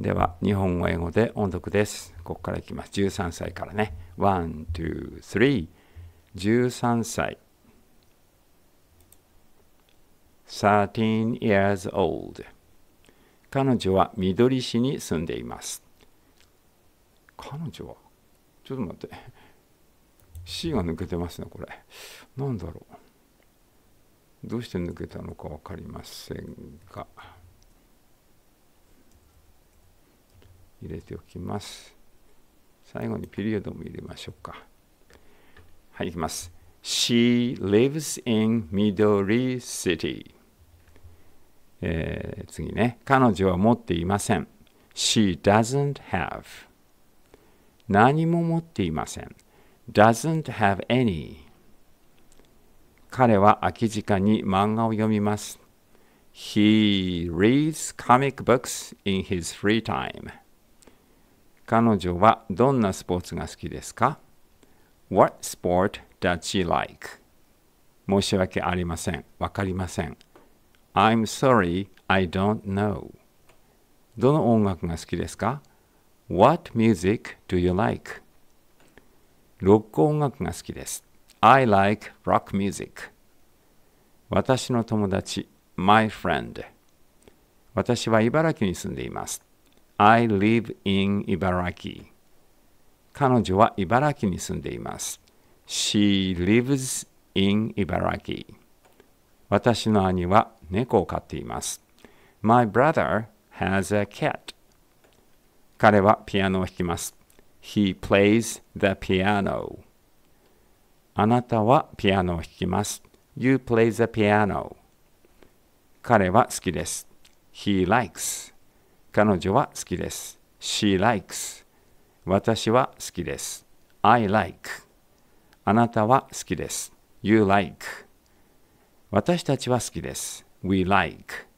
では日本語英語で音読です。ここからいきます。13歳からね。1、2、3。13歳。13 years old。彼女は緑市に住んでいます。彼女はちょっと待って。C が抜けてますね、これ。なんだろう。どうして抜けたのか分かりませんが。入れておきます。最後にピリオドも入れましょうか。はい、いきます。She lives in Midori City. えー、次ね。彼女は持っていません。She doesn't have. 何も持っていません。doesn't have any. 彼は空き時間に漫画を読みます。He reads comic books in his free time. 彼女はどんなスポーツが好きですか ?What sport does she like? 申し訳ありません。わかりません。I'm sorry, I don't know. どの音楽が好きですか ?What music do you like? ロック音楽が好きです。I like rock music. 私の友達、my friend. 私は茨城に住んでいます。I live in Ibaraki. 彼女は茨城に住んでいます。She lives in Ibaraki. 私の兄は猫を飼っています。My brother has a cat. 彼はピアノを弾きます。He plays the piano. あなたはピアノを弾きます。You play the piano. 彼は好きです。He likes. 彼女は好きです。She likes 私は好きです。I like あなたは好きです。You like 私たちは好きです。We like